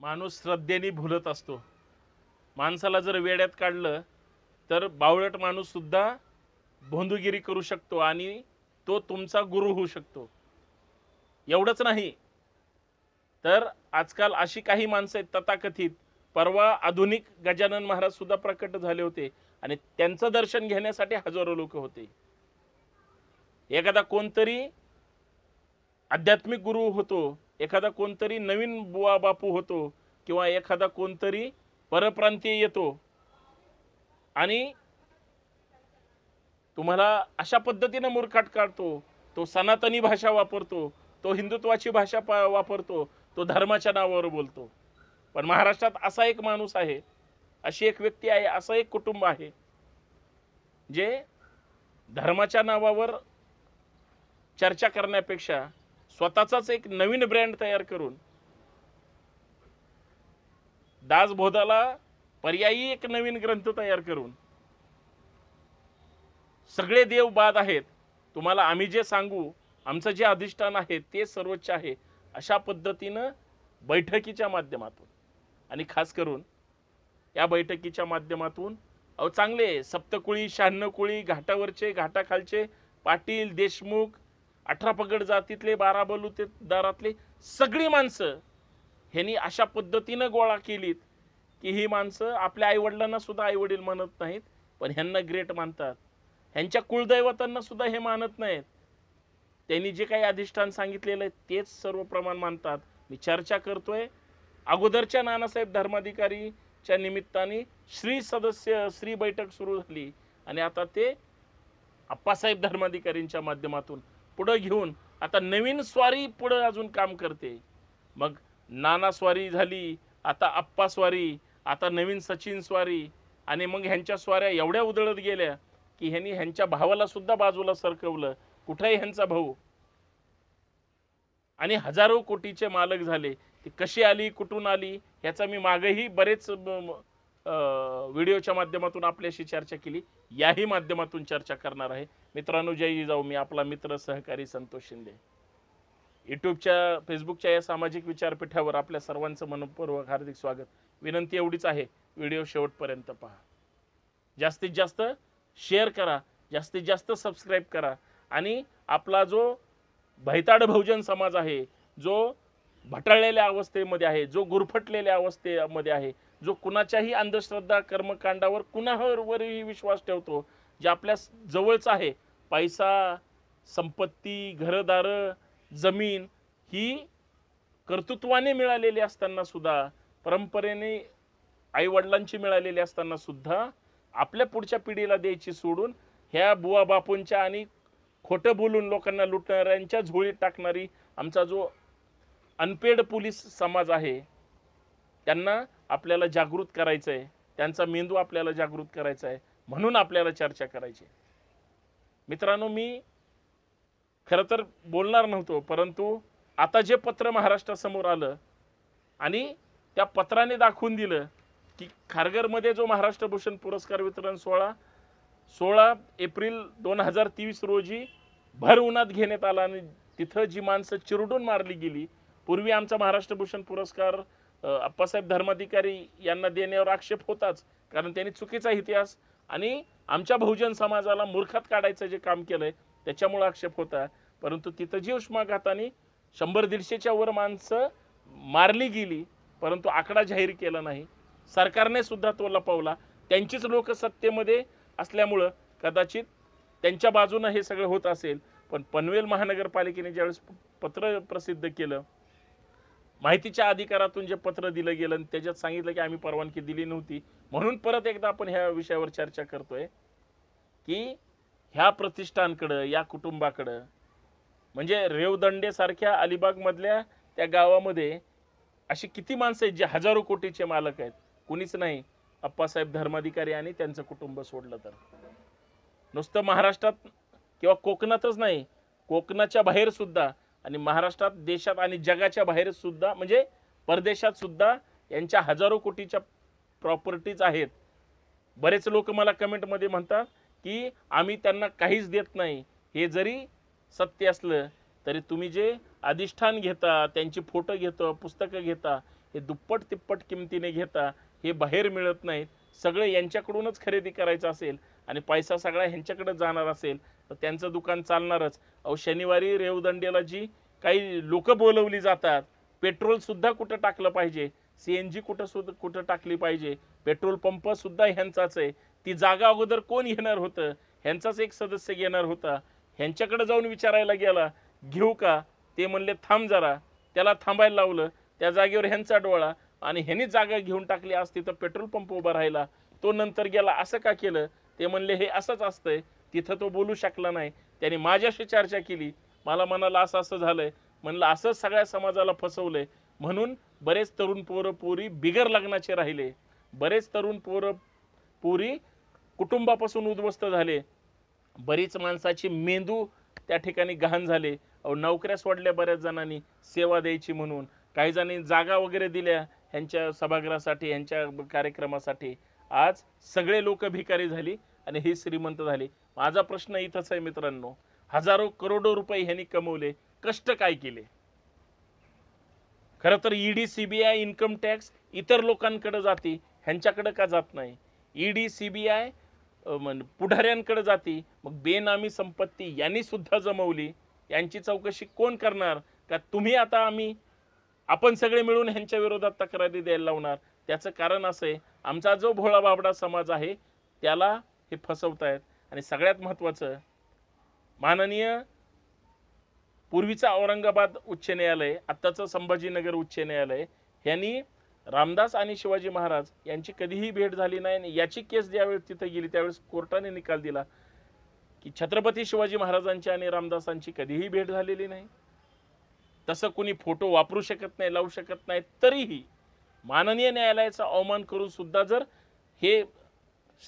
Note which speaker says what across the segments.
Speaker 1: माणूस श्रद्धेने भुलत असतो माणसाला जर वेड्यात काढलं तर बावळट सुद्धा भोंदूगिरी करू शकतो आणि तो तुमचा गुरु होऊ शकतो एवढंच नाही तर आजकाल अशी काही माणसं आहेत तथाकथित परवा आधुनिक गजानन महाराज सुद्धा प्रकट झाले होते आणि त्यांचं दर्शन घेण्यासाठी हजारो लोक होते एखादा कोणतरी आध्यात्मिक गुरु होतो एखादा कोणतरी नवीन बुवा बापू होतो किंवा एखादा कोणतरी परप्रांतीय येतो आणि तुम्हाला अशा पद्धतीने मुरखाट काढतो तो सनातनी भाषा वापरतो तो हिंदुत्वाची भाषा वापरतो तो धर्माच्या नावावर बोलतो पण महाराष्ट्रात असा एक माणूस आहे अशी एक व्यक्ती आहे असं एक कुटुंब आहे जे धर्माच्या नावावर चर्चा करण्यापेक्षा स्वतःचाच एक नवीन ब्रँड तयार करून दासबोधाला पर्यायी एक नवीन ग्रंथ तयार करून सगळे देव बाद आहेत तुम्हाला आम्ही जे सांगू आमचं जे अधिष्ठान आहे ते सर्वोच्च आहे अशा पद्धतीनं बैठकीच्या माध्यमातून आणि खास करून या बैठकीच्या माध्यमातून अहो चांगले सप्तकुळी शहाण्णव कुळी घाटावरचे घाटाखालचे पाटील देशमुख अठरा पगड जातीतले बारा बलुते दारातले सगळी माणसं ह्यांनी अशा पद्धतीनं गोळा केलीत की ही माणसं आपल्या आईवडिलांना सुद्धा आईवडील मानत नाहीत पण ह्यांना ग्रेट मानतात ह्यांच्या कुलदैवतांना सुद्धा हे मानत नाहीत त्यांनी जे काही अधिष्ठान सांगितलेलं आहे तेच सर्व प्रमाण मानतात मी चर्चा करतोय अगोदरच्या नानासाहेब धर्माधिकारीच्या निमित्ताने श्री सदस्य श्री बैठक सुरू झाली आणि आता ते आप्पासाहेब धर्माधिकारींच्या माध्यमातून पुढं घेऊन आता नवीन स्वारी पुढं अजून काम करते मग नाना स्वारी झाली आता आप्पा स्वारी आता नवीन सचिन स्वारी आणि मग ह्यांच्या स्वाऱ्या एवढ्या उधळत गेल्या की ह्यांनी ह्यांच्या भावाला सुद्धा बाजूला सरकवलं कुठेही ह्यांचा भाऊ आणि हजारो कोटीचे मालक झाले ती कशी आली कुठून आली ह्याचा मी मागही बरेच व्हिडिओच्या माध्यमातून आपल्याशी चर्चा केली याही माध्यमातून चर्चा करणार आहे मित्रांनो जय जिजाऊ मी आपला मित्र सहकारी संतोष शिंदे यूट्यूबच्या फेसबुकच्या या सामाजिक विचारपीठावर आपल्या सर्वांचं मनपूर्वक हार्दिक स्वागत विनंती एवढीच आहे व्हिडिओ शेवटपर्यंत पहा जास्तीत जास्त शेअर करा जास्तीत जास्त सबस्क्राईब करा आणि आपला जो भैताड बहुजन समाज आहे जो भटाळलेल्या अवस्थेमध्ये आहे जो गुरफटलेल्या अवस्थेमध्ये आहे जो कुणाच्याही अंधश्रद्धा कर्मकांडावर कुणावरही विश्वास ठेवतो जे आपल्या जवळच आहे पैसा संपत्ती घरदारं जमीन ही कर्तृत्वाने मिळालेली असताना सुद्धा परंपरेने आईवडिलांची मिळालेली असताना सुद्धा आपल्या पुढच्या पिढीला द्यायची सोडून ह्या बुवा बापूंच्या आणि खोटं बोलून लोकांना लुटणाऱ्यांच्या झोळीत टाकणारी आमचा जो अनपेड पोलीस समाज आहे त्यांना आपल्याला जागृत करायचं आहे त्यांचा मेंदू आपल्याला जागृत करायचा आहे म्हणून आपल्याला चर्चा करायची मित्रांनो मी खरं तर बोलणार नव्हतो परंतु आता जे पत्र महाराष्ट्रासमोर आलं आणि त्या पत्राने दाखवून दिलं की खारघरमध्ये जो महाराष्ट्र भूषण पुरस्कार वितरण सोहळा सोळा एप्रिल दोन हजार तेवीस रोजी भर उन्हात घेण्यात आला आणि तिथं जी माणसं चिरडून मारली गेली पूर्वी आमचा महाराष्ट्र भूषण पुरस्कार अप्पासाहेब धर्माधिकारी यांना देण्यावर आक्षेप होताच कारण त्यांनी चुकीचा इतिहास आणि आमच्या बहुजन समाजाला मूर्खात काढायचं जे काम केलंय त्याच्यामुळे आक्षेप होता परंतु तिथं जी उष्माघाताने शंभर दीडशेच्या वर माणसं मारली गेली परंतु आकडा जाहीर केला नाही सरकारने सुद्धा तो लपवला त्यांचीच लोक सत्तेमध्ये असल्यामुळं कदाचित त्यांच्या बाजूनं हे सगळं होत असेल पण पनवेल महानगरपालिकेने ज्यावेळेस पत्र प्रसिद्ध केलं माहितीच्या अधिकारातून जे पत्र दिलं गेलं आणि त्याच्यात सांगितलं की आम्ही परवानगी दिली नव्हती म्हणून परत एकदा आपण ह्या विषयावर चर्चा करतोय की ह्या प्रतिष्ठानकडं या कुटुंबाकडं म्हणजे रेवदंडे सारख्या अलिबाग मधल्या त्या गावामध्ये अशी किती माणसं आहेत जे हजारो कोटीचे मालक आहेत कुणीच नाही अप्पासाहेब धर्माधिकारी आणि त्यांचं कुटुंब सोडलं तर नुसतं महाराष्ट्रात किंवा कोकणातच नाही कोकणाच्या बाहेर सुद्धा आणि महाराष्ट्रात देशात आणि जगाच्या बाहेर सुद्धा म्हणजे परदेशात सुद्धा यांच्या हजारो कोटीच्या प्रॉपर्टीज आहेत बरेच लोक मला कमेंटमध्ये म्हणतात की आम्ही त्यांना काहीच देत नाही हे जरी सत्य असलं तरी तुम्ही जे अधिष्ठान घेता त्यांची फोटो घेतो पुस्तकं घेता हे दुप्पट तिप्पट किमतीने घेता हे बाहेर मिळत नाहीत सगळं यांच्याकडूनच खरेदी करायचं असेल आणि पैसा सगळा ह्यांच्याकडे जाणार असेल तर त्यांचं दुकान चालणारच अहो शनिवारी रेवदंडेला जी काही लोक बोलवली जातात पेट्रोलसुद्धा कुठं टाकलं पाहिजे सी एन जी कुठं सुद्धा कुठं टाकली पाहिजे पेट्रोल पंपसुद्धा ह्यांचाच आहे ती जागा अगोदर कोण घेणार होतं ह्यांचाच एक सदस्य घेणार होता ह्यांच्याकडे जाऊन विचारायला गेला घेऊ का ते म्हणले थांब जरा त्याला थांबायला लावलं त्या जागेवर ह्यांचा डोळा आणि ह्यांनी जागा घेऊन टाकली असती तर पेट्रोल पंप उभा राहिला तो नंतर गेला असं का केलं ते म्हणले हे असंच असतंय तिथं तो बोलू शकला नाही त्याने माझ्याशी चर्चा केली मला मनाला असं असं झालंय म्हणलं असंच सगळ्या समाजाला फसवलंय म्हणून बरेच तरुण पोरं पोरी बिगर लग्नाचे राहिले बरेच तरुण पोरं पोरी कुटुंबापासून उद्ध्वस्त झाले बरीच माणसाची मेंदू त्या ठिकाणी गहाण झाले नोकऱ्या सोडल्या बऱ्याच जणांनी सेवा द्यायची म्हणून काही जणांनी जागा वगैरे दिल्या ह्यांच्या सभागृहासाठी ह्यांच्या कार्यक्रमासाठी आज सगळे लोक भिकारी झाली आणि हे श्रीमंत झाले माझा प्रश्न इथंच आहे मित्रांनो हजारो करोडो रुपये ह्यांनी कमवले कष्ट काय केले खरं तर ईडी सीबीआय इन्कम टॅक्स इतर लोकांकडे जाती ह्यांच्याकडे का जात नाही ईडी e सीबीआय पुढाऱ्यांकडे जाती मग बेनामी संपत्ती यांनी सुद्धा जमवली यांची चौकशी कोण करणार का तुम्ही आता आम्ही आपण सगळे मिळून ह्यांच्या विरोधात तक्रारी द्यायला लावणार त्याचं कारण असं आहे आमचा जो भोळा बाबडा समाज आहे त्याला हे फसवत आहेत आणि सगळ्यात महत्त्वाचं माननीय पूर्वीचं औरंगाबाद उच्च न्यायालय आत्ताचं संभाजीनगर उच्च न्यायालय यांनी रामदास आणि शिवाजी महाराज यांची कधीही भेट झाली नाही आणि याची केस ज्यावेळेस तिथे गेली त्यावेळेस कोर्टाने निकाल दिला की छत्रपती शिवाजी महाराजांची आणि रामदासांची कधीही भेट झालेली नाही तसं कोणी फोटो वापरू शकत नाही लावू शकत नाही तरीही माननीय न्यायालयाचा अवमान करून सुद्धा जर हे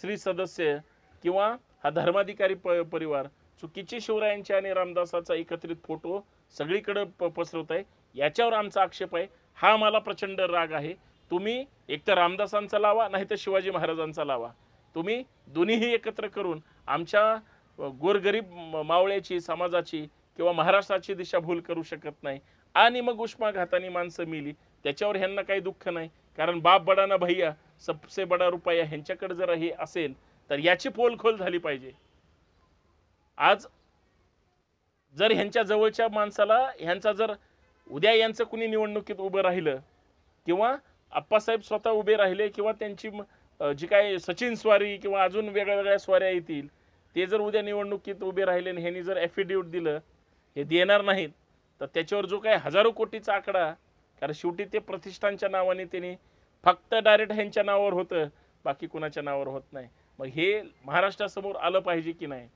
Speaker 1: श्री सदस्य किंवा हा धर्माधिकारी प परिवार चुकीचे शिवरायांचे आणि रामदासाचा एकत्रित फोटो सगळीकडे प पसरवत आहे याच्यावर आमचा आक्षेप आहे हा आम्हाला प्रचंड राग आहे तुम्ही एक तर रामदासांचा लावा नाहीतर शिवाजी महाराजांचा लावा तुम्ही दोन्हीही एकत्र करून आमच्या गोरगरीब मावळ्याची समाजाची किंवा महाराष्ट्राची दिशा भूल करू शकत नाही आणि मग उष्माघाताने माणसं मिली त्याच्यावर ह्यांना काही दुःख नाही कारण बाप बडा ना भैया सबसे बडा रुपया ह्यांच्याकडे जर हे असेल तर याची पोलखोल झाली पाहिजे आज जर ह्यांच्या जवळच्या माणसाला ह्यांचा जर उद्या यांचं कुणी निवडणुकीत उभं राहिलं किंवा आप्पासाहेब स्वतः उभे राहिले किंवा त्यांची जी काय सचिन स्वारी किंवा अजून वेगळ्या वेगळ्या स्वाऱ्या येतील ते जर उद्या निवडणुकीत उभे राहिले आणि ह्यांनी जर ॲफिडेविट दिलं हे देणार नाहीत तर त्याच्यावर जो काही हजारो कोटीचा आकडा कारण शेवटी ते प्रतिष्ठानच्या नावाने त्यांनी फक्त डायरेक्ट ह्यांच्या नावावर होतं बाकी कुणाच्या नावावर होत नाही मग हे महाराष्ट्रासमोर आलं पाहिजे की नाही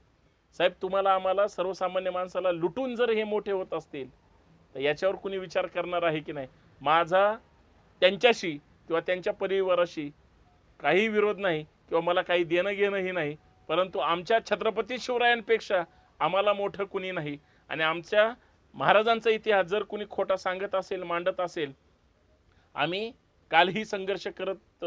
Speaker 1: साहेब तुम्हाला आम्हाला सर्वसामान्य माणसाला लुटून जर हे मोठे होत असतील तर याच्यावर कुणी विचार करणार आहे की नाही माझा त्यांच्याशी किंवा त्यांच्या परिवाराशी काही विरोध नाही किंवा मला काही देणं घेणंही नाही परंतु आमच्या छत्रपती शिवरायांपेक्षा आम्हाला मोठं कुणी नाही आणि आमच्या महाराजांचा इतिहास जर कोणी खोटा सांगत असेल मांडत असेल आम्ही कालही संघर्ष करत